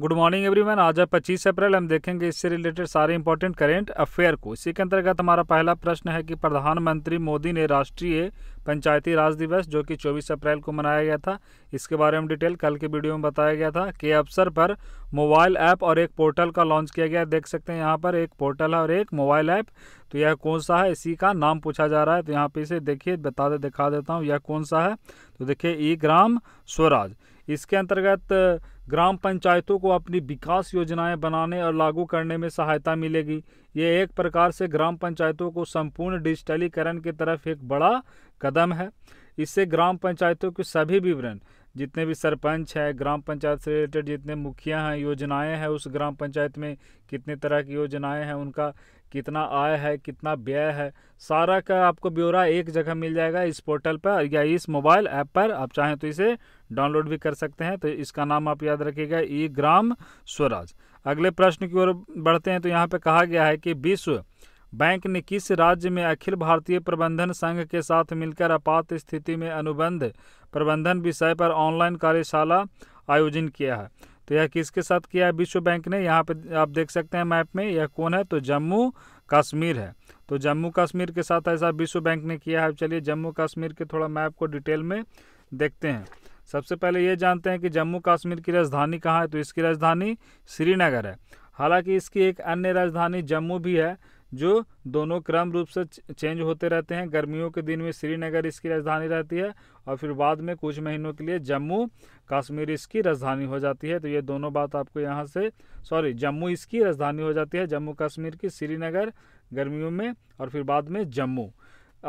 good morning everyone आज है 25 अप्रैल हम देखेंगे इससे रिलेटेड सारे इंपॉर्टेंट करेंट अफेयर को इसी के अंतर्गत हमारा पहला प्रश्न है कि प्रधानमंत्री मोदी ने राष्ट्रीय पंचायती राज दिवस जो कि 24 अप्रैल को मनाया गया था इसके बारे में डिटेल कल के वीडियो में बताया गया था के अवसर पर मोबाइल ऐप और एक पोर्टल का लॉन्च किया गया देख सकते हैं यहाँ पर एक पोर्टल है और एक मोबाइल ऐप तो यह कौन सा है इसी का नाम पूछा जा रहा है तो यहाँ पे इसे देखिए बता दे दिखा देता हूँ यह कौन सा है तो देखिए ई ग्राम स्वराज इसके अंतर्गत ग्राम पंचायतों को अपनी विकास योजनाएं बनाने और लागू करने में सहायता मिलेगी ये एक प्रकार से ग्राम पंचायतों को संपूर्ण डिजिटलीकरण की तरफ एक बड़ा कदम है इससे ग्राम पंचायतों के सभी विवरण जितने भी सरपंच है ग्राम पंचायत से रिलेटेड जितने मुखिया हैं योजनाएं हैं उस ग्राम पंचायत में कितने तरह की योजनाएं हैं उनका कितना आय है कितना व्यय है सारा का आपको ब्यौरा एक जगह मिल जाएगा इस पोर्टल पर या इस मोबाइल ऐप पर आप चाहें तो इसे डाउनलोड भी कर सकते हैं तो इसका नाम आप याद रखिएगा ई ग्राम स्वराज अगले प्रश्न की ओर बढ़ते हैं तो यहाँ पर कहा गया है कि विश्व बैंक ने किस राज्य में अखिल भारतीय प्रबंधन संघ के साथ मिलकर आपात स्थिति में अनुबंध प्रबंधन विषय पर ऑनलाइन कार्यशाला आयोजन किया है तो यह किसके साथ किया है विश्व बैंक ने यहाँ पे आप देख सकते हैं मैप में यह कौन है तो जम्मू कश्मीर है तो जम्मू कश्मीर के साथ ऐसा विश्व बैंक ने किया है चलिए जम्मू कश्मीर के थोड़ा मैप को डिटेल में देखते हैं सबसे पहले ये जानते हैं कि जम्मू कश्मीर की राजधानी कहाँ है तो इसकी राजधानी श्रीनगर है हालांकि इसकी एक अन्य राजधानी जम्मू भी है जो दोनों क्रम रूप से चेंज होते रहते हैं गर्मियों के दिन में श्रीनगर इसकी राजधानी रहती है और फिर बाद में कुछ महीनों के लिए जम्मू कश्मीर इसकी राजधानी हो जाती है तो ये दोनों बात आपको यहाँ से सॉरी जम्मू इसकी राजधानी हो जाती है जम्मू कश्मीर की श्रीनगर गर्मियों में और फिर बाद में जम्मू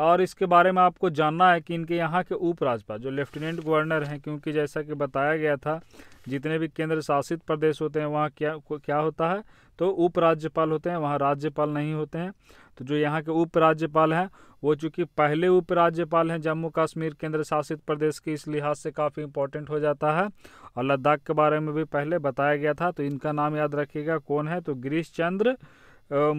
और इसके बारे में आपको जानना है कि इनके यहाँ के उपराज्यपाल जो लेफ्टिनेंट गवर्नर हैं क्योंकि जैसा कि बताया गया था जितने भी केंद्र शासित प्रदेश होते हैं वहाँ क्या क्या होता है तो उपराज्यपाल होते हैं वहाँ राज्यपाल नहीं होते हैं तो जो यहाँ के उपराज्यपाल हैं वो चूँकि पहले उपराज्यपाल हैं जम्मू कश्मीर केंद्र शासित प्रदेश के इस लिहाज से काफ़ी इंपॉर्टेंट हो जाता है और लद्दाख के बारे में भी पहले बताया गया था तो इनका नाम याद रखिएगा कौन है तो गिरीश चंद्र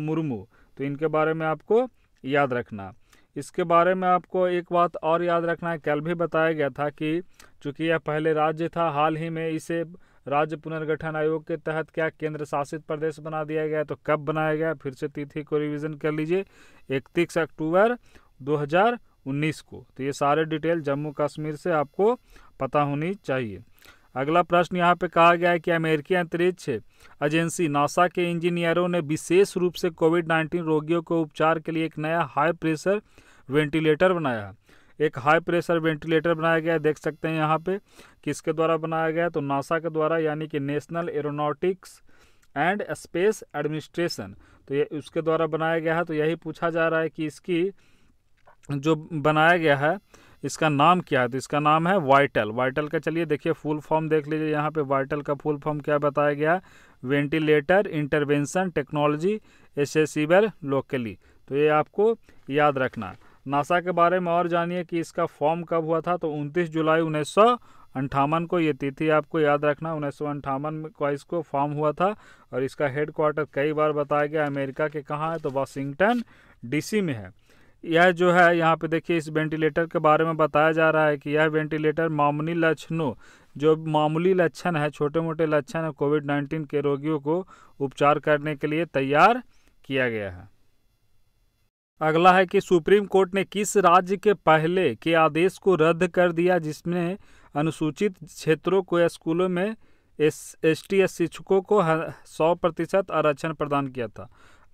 मुर्मू तो इनके बारे में आपको याद रखना इसके बारे में आपको एक बात और याद रखना है कल भी बताया गया था कि चूँकि यह पहले राज्य था हाल ही में इसे राज्य पुनर्गठन आयोग के तहत क्या केंद्र शासित प्रदेश बना दिया गया तो कब बनाया गया फिर से तिथि को रिवीजन कर लीजिए इकतीस अक्टूबर 2019 को तो ये सारे डिटेल जम्मू कश्मीर से आपको पता होनी चाहिए अगला प्रश्न यहाँ पे कहा गया है कि अमेरिकी अंतरिक्ष एजेंसी नासा के इंजीनियरों ने विशेष रूप से कोविड 19 रोगियों को उपचार के लिए एक नया हाई प्रेशर वेंटिलेटर बनाया एक हाई प्रेशर वेंटिलेटर बनाया गया देख सकते हैं यहाँ पे किसके द्वारा बनाया गया तो नासा के द्वारा यानी कि national aeronautics and space administration तो ये उसके द्वारा बनाया गया है तो यही पूछा जा रहा है कि इसकी जो बनाया गया है इसका नाम क्या है तो इसका नाम है वाइटल वाइटल का चलिए देखिए फुल फॉर्म देख लीजिए यहाँ पे वाइटल का फुल फॉर्म क्या बताया गया ventilator intervention technology accessible locally तो ये आपको याद रखना नासा के बारे में और जानिए कि इसका फॉर्म कब हुआ था तो उनतीस जुलाई उन्नीस अंठावन को ये तिथि आपको याद रखना उन्नीस सौ अंठावन को इसको फॉर्म हुआ था और इसका हेड क्वार्टर कई बार बताया गया अमेरिका के कहाँ है तो वाशिंगटन डीसी में है यह जो है यहाँ पे देखिए इस वेंटिलेटर के बारे में बताया जा रहा है कि यह वेंटिलेटर मामूली लक्षणों जो मामूली लक्षण है छोटे मोटे लक्षण है कोविड नाइन्टीन के रोगियों को उपचार करने के लिए तैयार किया गया है अगला है कि सुप्रीम कोर्ट ने किस राज्य के पहले के आदेश को रद्द कर दिया जिसमें अनुसूचित क्षेत्रों को स्कूलों में एस एस शिक्षकों को सौ प्रतिशत आरक्षण प्रदान किया था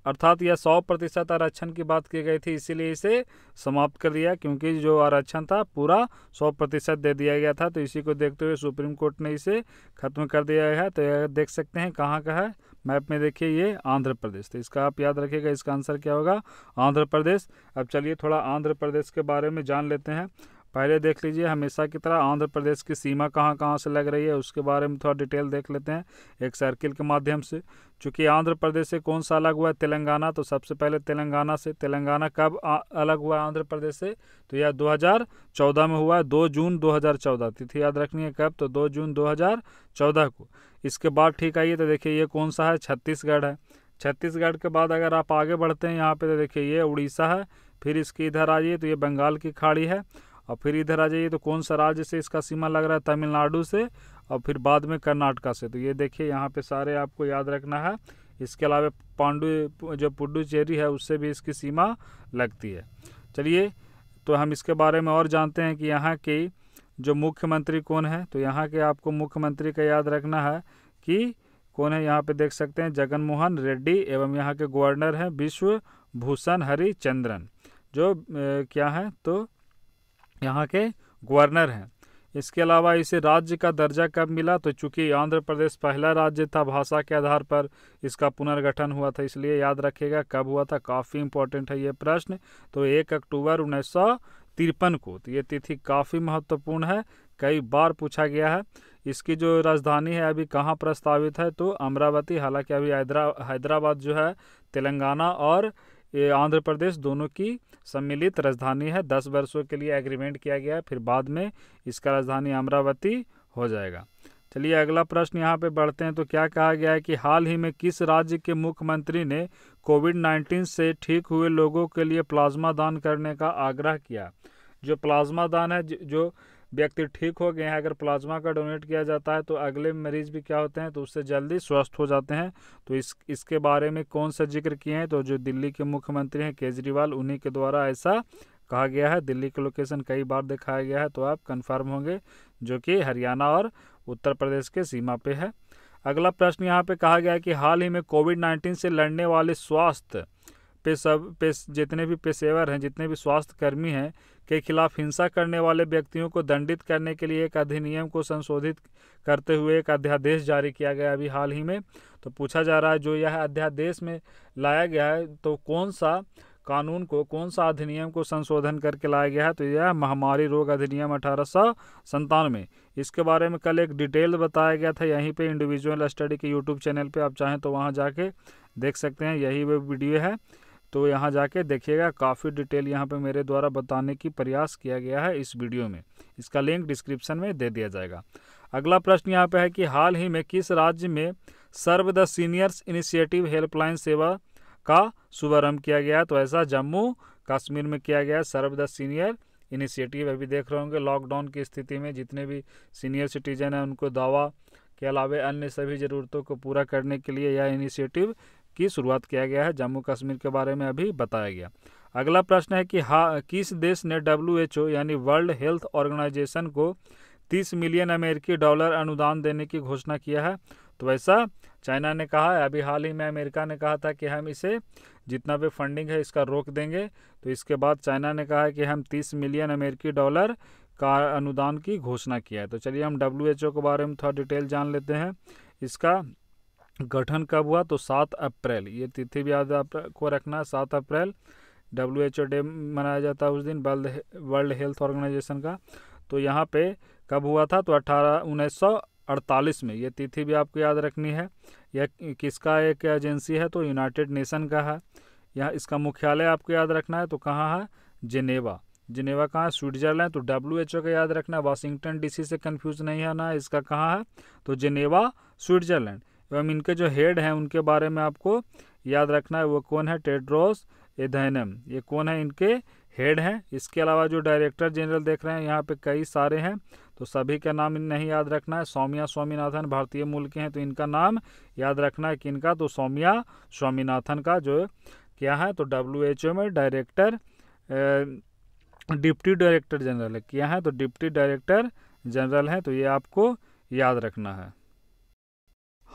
अर्थात यह सौ प्रतिशत आरक्षण की बात की गई थी इसीलिए इसे समाप्त कर दिया क्योंकि जो आरक्षण था पूरा सौ प्रतिशत दे दिया गया था तो इसी को देखते हुए सुप्रीम कोर्ट ने इसे खत्म कर दिया है तो यह देख सकते हैं कहाँ का है मैप में देखिए ये आंध्र प्रदेश तो इसका आप याद रखिएगा इसका आंसर क्या होगा आंध्र प्रदेश अब चलिए थोड़ा आंध्र प्रदेश के बारे में जान लेते हैं पहले देख लीजिए हमेशा की तरह आंध्र प्रदेश की सीमा कहाँ कहाँ से लग रही है उसके बारे में थोड़ा डिटेल देख लेते हैं एक सर्किल के माध्यम से चूँकि आंध्र प्रदेश से कौन सा अलग हुआ है तेलंगाना तो सबसे पहले तेलंगाना से तेलंगाना कब अलग हुआ आंध्र प्रदेश से तो यह 2014 में हुआ है दो जून 2014 तिथि याद रखनी है कब तो दो जून 2014 को इसके बाद ठीक आइए तो देखिए ये कौन सा है छत्तीसगढ़ है छत्तीसगढ़ के बाद अगर आप आगे बढ़ते हैं यहाँ पर तो देखिए ये उड़ीसा है फिर इसकी इधर आइए तो ये बंगाल की खाड़ी है और फिर इधर आ जाइए तो कौन सा राज्य से इसका सीमा लग रहा है तमिलनाडु से और फिर बाद में कर्नाटका से तो ये देखिए यहाँ पे सारे आपको याद रखना है इसके अलावा पांडु जो पुडुचेरी है उससे भी इसकी सीमा लगती है चलिए तो हम इसके बारे में और जानते हैं कि यहाँ की जो मुख्यमंत्री कौन है तो यहाँ के आपको मुख्यमंत्री का याद रखना है कि कौन है यहाँ पे देख सकते हैं जगनमोहन रेड्डी एवं यहाँ के गवर्नर हैं विश्व भूषण हरिचंद्रन जो ए, क्या है तो यहाँ के गवर्नर हैं इसके अलावा इसे राज्य का दर्जा कब मिला तो चूंकि आंध्र प्रदेश पहला राज्य था भाषा के आधार पर इसका पुनर्गठन हुआ था इसलिए याद रखिएगा कब हुआ था काफ़ी इंपॉर्टेंट है ये प्रश्न तो एक अक्टूबर उन्नीस तिरपन को तो ये तिथि काफ़ी महत्वपूर्ण है कई बार पूछा गया है इसकी जो राजधानी है अभी कहाँ प्रस्तावित है तो अमरावती हालांकि अभी हैदरा हैदराबाद जो है तेलंगाना और ये आंध्र प्रदेश दोनों की सम्मिलित राजधानी है दस वर्षों के लिए एग्रीमेंट किया गया है फिर बाद में इसका राजधानी अमरावती हो जाएगा चलिए अगला प्रश्न यहाँ पे बढ़ते हैं तो क्या कहा गया है कि हाल ही में किस राज्य के मुख्यमंत्री ने कोविड 19 से ठीक हुए लोगों के लिए प्लाज्मा दान करने का आग्रह किया जो प्लाज्मा दान है जो व्यक्ति ठीक हो गए हैं अगर प्लाज्मा का डोनेट किया जाता है तो अगले मरीज भी क्या होते हैं तो उससे जल्दी स्वस्थ हो जाते हैं तो इस इसके बारे में कौन सा जिक्र किए हैं तो जो दिल्ली के मुख्यमंत्री हैं केजरीवाल उन्हीं के द्वारा ऐसा कहा गया है दिल्ली के लोकेशन कई बार दिखाया गया है तो आप कन्फर्म होंगे जो कि हरियाणा और उत्तर प्रदेश के सीमा पे है अगला प्रश्न यहाँ पे कहा गया है कि हाल ही में कोविड 19 से लड़ने वाले स्वास्थ्य पे सब पे जितने भी पेशेवर हैं जितने भी स्वास्थ्य कर्मी हैं के खिलाफ हिंसा करने वाले व्यक्तियों को दंडित करने के लिए एक अधिनियम को संशोधित करते हुए एक अध्यादेश जारी किया गया अभी हाल ही में तो पूछा जा रहा है जो यह अध्यादेश में लाया गया है तो कौन सा कानून को कौन सा अधिनियम को संशोधन करके लाया गया है तो यह महामारी रोग अधिनियम अठारह सौ संतानवे इसके बारे में कल एक डिटेल बताया गया था यहीं पे इंडिविजुअल स्टडी के यूट्यूब चैनल पे आप चाहें तो वहाँ जाके देख सकते हैं यही वो वीडियो है तो यहाँ जाके देखिएगा काफ़ी डिटेल यहाँ पे मेरे द्वारा बताने की प्रयास किया गया है इस वीडियो में इसका लिंक डिस्क्रिप्शन में दे दिया जाएगा अगला प्रश्न यहाँ पे है कि हाल ही में किस राज्य में serve the seniors initiative helpline सेवा का शुभारम्भ किया गया तो ऐसा जम्मू कश्मीर में किया गया सर्व द सीनियर इनिशिएटिव अभी देख रहे होंगे लॉकडाउन की स्थिति में जितने भी सीनियर सिटीजन हैं उनको दावा के अलावा अन्य सभी ज़रूरतों को पूरा करने के लिए यह इनिशिएटिव की शुरुआत किया गया है जम्मू कश्मीर के बारे में अभी बताया गया अगला प्रश्न है कि हा किस देश ने डब्ल्यू यानी वर्ल्ड हेल्थ ऑर्गेनाइजेशन को 30 मिलियन अमेरिकी डॉलर अनुदान देने की घोषणा किया है तो वैसा चाइना ने कहा है अभी हाल ही में अमेरिका ने कहा था कि हम इसे जितना भी फंडिंग है इसका रोक देंगे तो इसके बाद चाइना ने कहा है कि हम 30 मिलियन अमेरिकी डॉलर का अनुदान की घोषणा किया है तो चलिए हम डब्ल्यू के बारे में थोड़ा डिटेल जान लेते हैं इसका गठन कब हुआ तो सात अप्रैल ये तिथि भी याद आपको रखना है सात अप्रैल डब्ल्यू एच ओ डे मनाया जाता है उस दिन वर्ल्ड वर्ल्ड हेल्थ ऑर्गेनाइजेशन का तो यहाँ पे कब हुआ था तो अठारह उन्नीस सौ अड़तालीस में ये तिथि भी आपको याद रखनी है यह किसका एक एजेंसी है तो यूनाइटेड नेशन का है यहाँ इसका मुख्यालय आपको याद रखना है तो कहाँ है जिनेवा जिनेवा कहाँ है स्विट्जरलैंड तो डब्ल्यू एच ओ का याद रखना है वाशिंगटन डी सी से कन्फ्यूज नहीं आना है इसका कहाँ है तो जिनेवा स्विट्जरलैंड एवं तो इनके जो हेड हैं उनके बारे में आपको याद रखना है वो कौन है टेड्रोस एधैनम ये कौन है इनके हेड हैं इसके अलावा जो डायरेक्टर जनरल देख रहे हैं यहाँ पे कई सारे हैं तो सभी का नाम नहीं याद रखना है सौम्या स्वामीनाथन भारतीय मूल के हैं तो इनका नाम याद रखना है कि इनका तो सौम्या स्वामीनाथन का जो क्या है तो डब्ल्यू एच ओ में डायरेक्टर डिप्टी डायरेक्टर जनरल है क्या है तो डिप्टी डायरेक्टर जनरल हैं तो ये आपको याद रखना है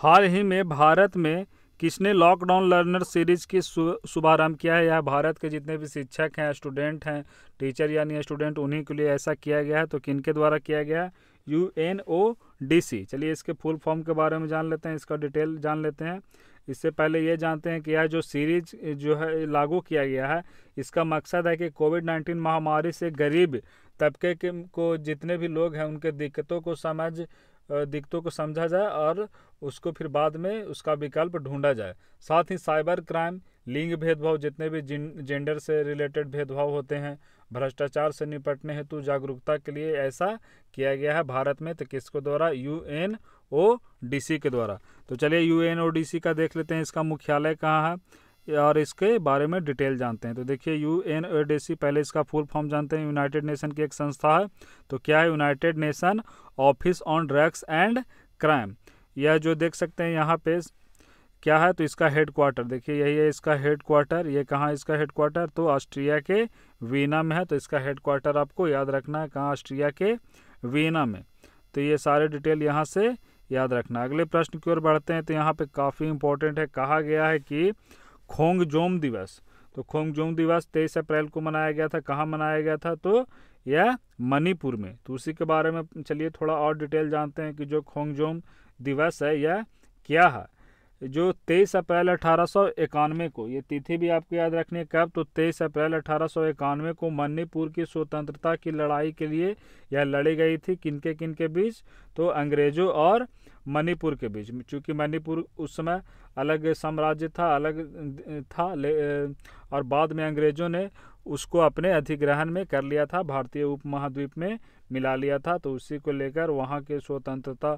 हाल ही में भारत में किसने लॉकडाउन लर्नर सीरीज़ की शुभारंभ किया है यह भारत के जितने भी शिक्षक हैं स्टूडेंट हैं टीचर यानी स्टूडेंट उन्हीं के लिए ऐसा किया गया है तो किन के द्वारा किया गया U N O D C चलिए इसके फुल फॉर्म के बारे में जान लेते हैं इसका डिटेल जान लेते हैं इससे पहले ये जानते हैं कि यह जो सीरीज जो है लागू किया गया है इसका मकसद है कि कोविड नाइन्टीन महामारी से गरीब तबके के को जितने भी लोग हैं उनके दिक्कतों को समझ दिक्कतों को समझा जाए और उसको फिर बाद में उसका विकल्प ढूंढा जाए साथ ही साइबर क्राइम लिंग भेदभाव जितने भी जेंडर से रिलेटेड भेदभाव होते हैं भ्रष्टाचार से निपटने हेतु जागरूकता के लिए ऐसा किया गया है भारत में तो किसको द्वारा U N O D C के द्वारा तो चलिए U N O D C का देख लेते हैं इसका मुख्यालय कहाँ है और इसके बारे में डिटेल जानते हैं तो देखिए यू एन पहले इसका फुल फॉर्म जानते हैं यूनाइटेड नेशन की एक संस्था है तो क्या है United Nation office on drugs and crime यह जो देख सकते हैं यहाँ पे क्या है तो इसका हेड क्वार्टर देखिए यही है इसका हेड क्वार्टर ये कहाँ इसका हेड क्वार्टर तो ऑस्ट्रिया के वीना में है तो इसका हेड क्वार्टर आपको याद रखना है कहाँ ऑस्ट्रिया के वीना में तो ये सारे डिटेल यहाँ से याद रखना अगले प्रश्न की ओर बढ़ते हैं तो यहाँ पे काफ़ी इंपॉर्टेंट है कहा गया है कि खोंगजोम दिवस तो खोंगजोम दिवस तेईस अप्रैल को मनाया गया था कहाँ मनाया गया था तो यह मणिपुर में तो उसी के बारे में चलिए थोड़ा और डिटेल जानते हैं कि जो खोंगजोम दिवस है यह क्या है जो तेईस अप्रैल अठारह को ये तिथि भी आपको याद रखनी है कब तो तेईस अप्रैल अठारह को मणिपुर की स्वतंत्रता की लड़ाई के लिए यह लड़ी गई थी किनके किनके बीच तो अंग्रेजों और मणिपुर के बीच में चूँकि मणिपुर उस समय अलग साम्राज्य था अलग था और बाद में अंग्रेज़ों ने उसको अपने अधिग्रहण में कर लिया था भारतीय उपमहाद्वीप में मिला लिया था तो उसी को लेकर वहाँ के स्वतंत्रता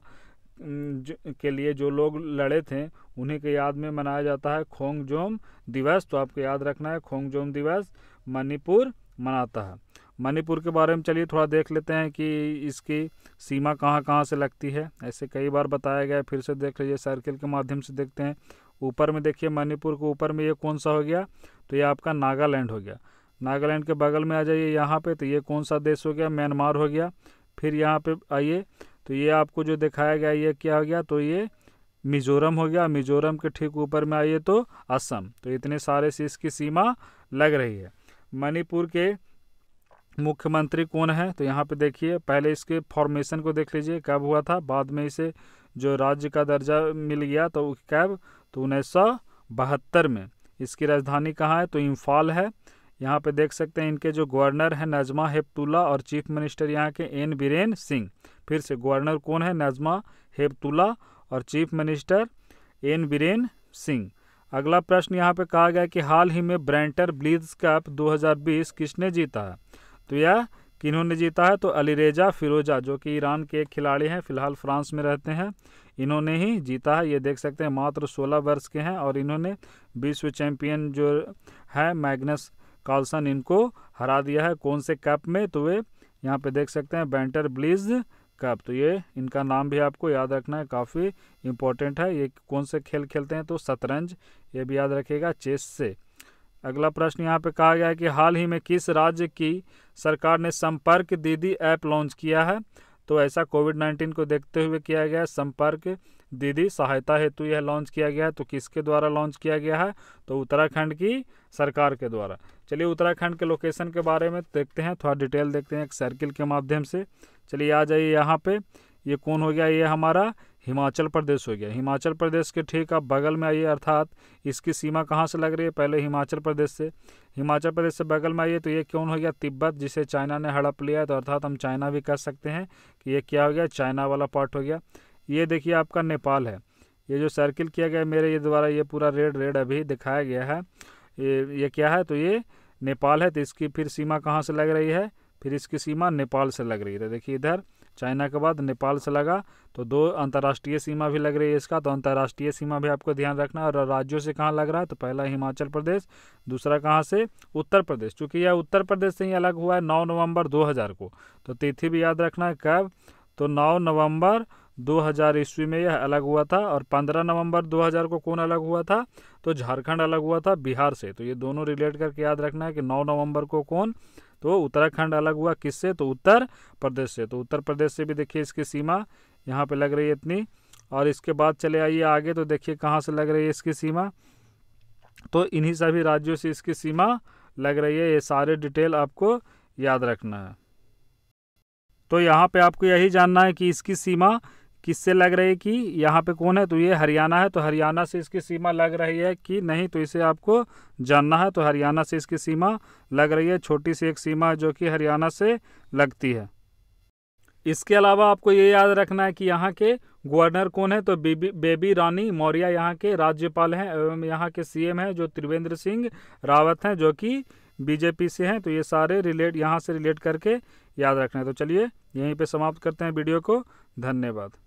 के लिए जो लोग लड़े थे उन्हीं के याद में मनाया जाता है खोंगजोम दिवस तो आपको याद रखना है खोंगजोम दिवस मणिपुर मनाता है मणिपुर के बारे में चलिए थोड़ा देख लेते हैं कि इसकी सीमा कहाँ कहाँ से लगती है ऐसे कई बार बताया गया फिर से देख लीजिए सर्किल के माध्यम से देखते हैं ऊपर में देखिए मणिपुर के ऊपर में ये कौन सा हो गया तो ये आपका नागालैंड हो गया नागालैंड के बगल में आ जाइए यहाँ पे तो ये कौन सा देश हो गया म्यांमार हो गया फिर यहाँ पे आइए तो ये आपको जो दिखाया गया ये क्या हो गया तो ये मिजोरम हो गया मिजोरम के ठीक ऊपर में आइए तो असम तो इतने सारे से इसकी सीमा लग रही है मणिपुर के मुख्यमंत्री कौन है तो यहाँ पे देखिए पहले इसके फॉर्मेशन को देख लीजिए कब हुआ था बाद में इसे जो राज्य का दर्जा मिल गया तो कब तो उन्नीस बहत्तर में इसकी राजधानी कहाँ है तो इम्फाल है यहाँ पे देख सकते हैं इनके जो गवर्नर हैं नजमा हेपतुल्ला और चीफ मिनिस्टर यहाँ के एन बीरेन सिंह फिर से गवर्नर कौन है नजमा हेपतुल्ला और chief minister N Biren Singh अगला प्रश्न यहाँ पे कहा गया कि हाल ही में ब्रेंटर ब्लीज कप 2020 किसने जीता है तो यह किन्होंने जीता है तो अलीरेजा फिरोजा जो कि ईरान के एक खिलाड़ी हैं फिलहाल फ्रांस में रहते हैं इन्होंने ही जीता है ये देख सकते हैं मात्र 16 वर्ष के हैं और इन्होंने विश्व चैंपियन जो है मैग्नस कार्लसन इनको हरा दिया है कौन से कप में तो वे यहाँ पे देख सकते हैं बैंटर ब्लिज कप तो ये इनका नाम भी आपको याद रखना है काफ़ी इम्पोर्टेंट है ये कौन से खेल खेलते हैं तो शतरंज ये भी याद रखेगा चेस से अगला प्रश्न यहाँ पे कहा गया है कि हाल ही में किस राज्य की सरकार ने संपर्क दीदी ऐप लॉन्च किया है तो ऐसा कोविड नाइन्टीन को देखते हुए किया गया संपर्क दीदी सहायता हेतु यह लॉन्च किया गया है तो किसके द्वारा लॉन्च किया गया है तो उत्तराखंड की सरकार के द्वारा चलिए उत्तराखंड के लोकेशन के बारे में देखते हैं थोड़ा डिटेल देखते हैं एक सर्किल के माध्यम से चलिए आ जाइए यहाँ पे ये कौन हो गया ये हमारा हिमाचल प्रदेश हो गया हिमाचल प्रदेश के ठीक आप बगल में आइए अर्थात इसकी सीमा कहाँ से लग रही है पहले हिमाचल प्रदेश से हिमाचल प्रदेश से बगल में आइए तो ये कौन हो गया तिब्बत जिसे चाइना ने हड़प लिया है तो अर्थात हम चाइना भी कह सकते हैं कि ये क्या हो गया चाइना वाला पार्ट हो गया ये देखिए आपका नेपाल है ये जो सर्किल किया गया मेरे ये द्वारा ये पूरा रेड रेड अभी दिखाया गया है ये ये क्या है तो ये नेपाल है तो इसकी फिर सीमा कहाँ से लग रही है फिर इसकी सीमा नेपाल से लग रही है तो देखिए इधर चाइना के बाद नेपाल से लगा तो दो अंतर्राष्ट्रीय सीमा भी लग रही है इसका तो अंतर्राष्ट्रीय सीमा भी आपको ध्यान रखना है और राज्यों से कहाँ लग रहा है तो पहला हिमाचल प्रदेश दूसरा कहाँ से उत्तर प्रदेश चूँकि यह उत्तर प्रदेश से ही अलग हुआ है नौ नवंबर 2000 को तो तिथि भी याद रखना है कब तो नौ नवम्बर 2000 ईस्वी में यह अलग हुआ था और 15 नवंबर 2000 को कौन अलग हुआ था तो झारखंड अलग हुआ था बिहार से तो ये दोनों रिलेट करके याद रखना है कि 9 नवंबर को कौन तो उत्तराखंड अलग हुआ किससे तो उत्तर प्रदेश से तो उत्तर प्रदेश से भी देखिए इसकी सीमा यहाँ पे लग रही है इतनी और इसके बाद चले आइए आगे तो देखिए कहाँ से लग रही है इसकी सीमा तो इन्हीं सभी राज्यों से इसकी सीमा लग रही है ये सारे डिटेल आपको याद रखना है तो यहाँ पे आपको यही जानना है कि इसकी सीमा किससे लग रही है कि यहाँ पे कौन है तो ये हरियाणा है तो हरियाणा से इसकी सीमा लग रही है कि नहीं तो इसे आपको जानना है तो हरियाणा से इसकी सीमा लग रही है छोटी सी एक सीमा जो कि हरियाणा से लगती है इसके अलावा आपको ये याद रखना है कि यहाँ के गवर्नर कौन है तो बेबी बेबी रानी मौर्य यहाँ के राज्यपाल हैं एवं यहाँ के सी हैं जो त्रिवेंद्र सिंह रावत हैं जो कि बीजेपी से हैं तो ये सारे रिलेट यहाँ से रिलेट करके याद रखना है तो चलिए यहीं पे समाप्त करते हैं वीडियो को धन्यवाद